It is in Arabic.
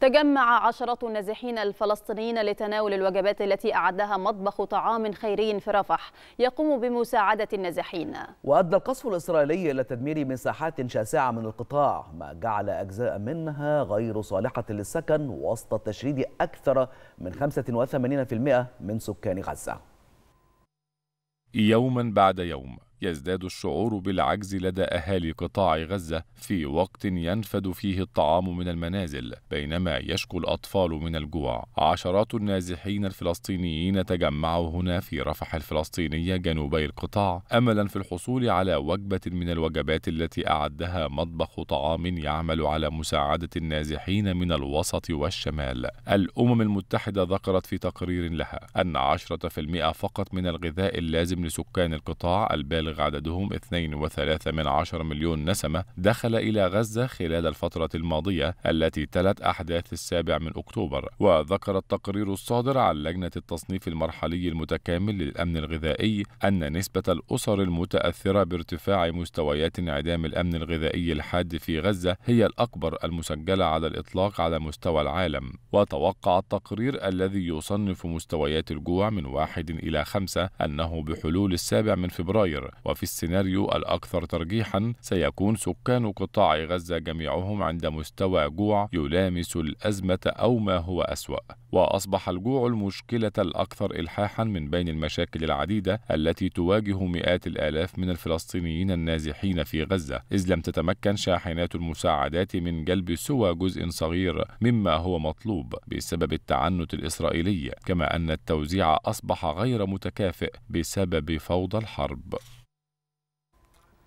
تجمع عشرات النازحين الفلسطينيين لتناول الوجبات التي أعدها مطبخ طعام خيري في رفح يقوم بمساعدة النازحين وأدى القصف الإسرائيلي إلى تدمير مساحات شاسعة من القطاع ما جعل أجزاء منها غير صالحة للسكن وسط تشريد أكثر من 85% من سكان غزة يوما بعد يوم يزداد الشعور بالعجز لدى أهالي قطاع غزة في وقت ينفد فيه الطعام من المنازل بينما يشكو الأطفال من الجوع عشرات النازحين الفلسطينيين تجمعوا هنا في رفح الفلسطينية جنوبي القطاع أملا في الحصول على وجبة من الوجبات التي أعدها مطبخ طعام يعمل على مساعدة النازحين من الوسط والشمال الأمم المتحدة ذكرت في تقرير لها أن 10% فقط من الغذاء اللازم لسكان القطاع البالغ يبلغ عددهم 2.3 مليون نسمة دخل إلى غزة خلال الفترة الماضية التي تلت أحداث السابع من أكتوبر وذكر التقرير الصادر عن لجنة التصنيف المرحلي المتكامل للأمن الغذائي أن نسبة الأسر المتأثرة بارتفاع مستويات انعدام الأمن الغذائي الحاد في غزة هي الأكبر المسجلة على الإطلاق على مستوى العالم وتوقع التقرير الذي يصنف مستويات الجوع من واحد إلى خمسة أنه بحلول السابع من فبراير وفي السيناريو الأكثر ترجيحا سيكون سكان قطاع غزة جميعهم عند مستوى جوع يلامس الأزمة أو ما هو أسوأ وأصبح الجوع المشكلة الأكثر إلحاحا من بين المشاكل العديدة التي تواجه مئات الآلاف من الفلسطينيين النازحين في غزة إذ لم تتمكن شاحنات المساعدات من جلب سوى جزء صغير مما هو مطلوب بسبب التعنت الإسرائيلي كما أن التوزيع أصبح غير متكافئ بسبب فوضى الحرب